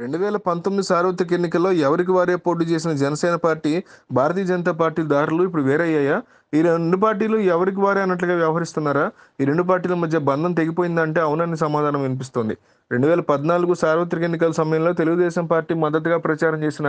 రెండు వేల పంతొమ్మిది సార్వత్రిక ఎన్నికల్లో ఎవరికి వారే పోటీ చేసిన జనసేన పార్టీ భారతీయ జనతా పార్టీ దారులు ఇప్పుడు వేరయ్యాయా ఈ రెండు పార్టీలు ఎవరికి వారే అన్నట్లుగా వ్యవహరిస్తున్నారా ఈ రెండు పార్టీల మధ్య బంధం తెగిపోయిందంటే అవునని సమాధానం వినిపిస్తుంది రెండు వేల పద్నాలుగు సార్వత్రిక ఎన్నికల సమయంలో తెలుగుదేశం పార్టీ మద్దతుగా ప్రచారం చేసిన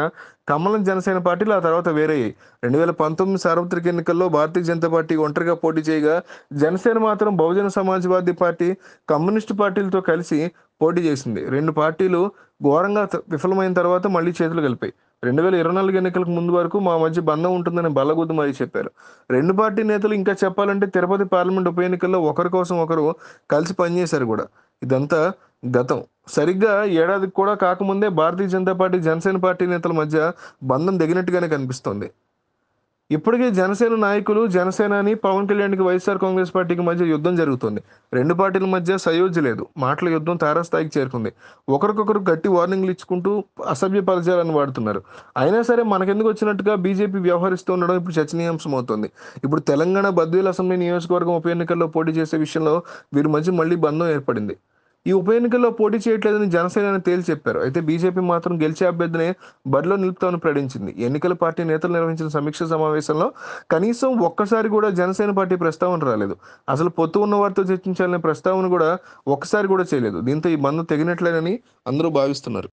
కమలం జనసేన పార్టీలు ఆ తర్వాత వేరయ్యాయి రెండు వేల పంతొమ్మిది సార్వత్రిక ఎన్నికల్లో భారతీయ జనతా పార్టీ ఒంటరిగా పోటీ చేయగా జనసేన మాత్రం బహుజన సమాజ్వాదీ పార్టీ కమ్యూనిస్టు పార్టీలతో కలిసి పోటీ చేసింది రెండు పార్టీలు ఘోరంగా విఫలమైన తర్వాత మళ్ళీ చేతులు కలిపాయి రెండు వేల ఇరవై నాలుగు ఎన్నికలకు ముందు వరకు మా మధ్య బంధం ఉంటుందని బలగుద్దు మరీ చెప్పారు రెండు పార్టీ నేతలు ఇంకా చెప్పాలంటే తిరుపతి పార్లమెంట్ ఉప ఎన్నికల్లో ఒకరి కోసం ఒకరు కలిసి పనిచేశారు కూడా ఇదంతా గతం సరిగ్గా ఏడాదికి కూడా కాకముందే భారతీయ జనతా పార్టీ జనసేన పార్టీ నేతల మధ్య బంధం దిగినట్టుగానే కనిపిస్తోంది ఇప్పటికీ జనసేన నాయకులు జనసేనని పవన్ కళ్యాణ్కి వైఎస్ఆర్ కాంగ్రెస్ పార్టీకి మధ్య యుద్ధం జరుగుతుంది రెండు పార్టీల మధ్య సయోధ్య లేదు మాటల యుద్ధం తారాస్థాయికి చేరుకుంది ఒకరికొకరు గట్టి వార్నింగ్లు ఇచ్చుకుంటూ అసభ్య పరిచయాలను వాడుతున్నారు అయినా సరే మనకెందుకు వచ్చినట్టుగా బీజేపీ వ్యవహరిస్తూ ఉండడం ఇప్పుడు చర్చనీయాంశం అవుతుంది ఇప్పుడు తెలంగాణ బద్వేల్ అసెంబ్లీ నియోజకవర్గం ఉప ఎన్నికల్లో పోటీ చేసే విషయంలో వీరి మధ్య మళ్ళీ బంధం ఏర్పడింది ఈ ఉప ఎన్నికల్లో పోటీ చేయట్లేదని జనసేన తేల్చి చెప్పారు అయితే బీజేపీ మాత్రం గెలిచే అభ్యర్థిని బరిలో నిలుపుతామని ప్రకటించింది ఎన్నికల పార్టీ నేతలు నిర్వహించిన సమీక్ష సమావేశంలో కనీసం ఒక్కసారి కూడా జనసేన పార్టీ ప్రస్తావన రాలేదు అసలు పొత్తు ఉన్న వారితో చర్చించాలనే ప్రస్తావన కూడా ఒక్కసారి కూడా చేయలేదు దీంతో ఈ బంధం తెగినట్లేనని అందరూ భావిస్తున్నారు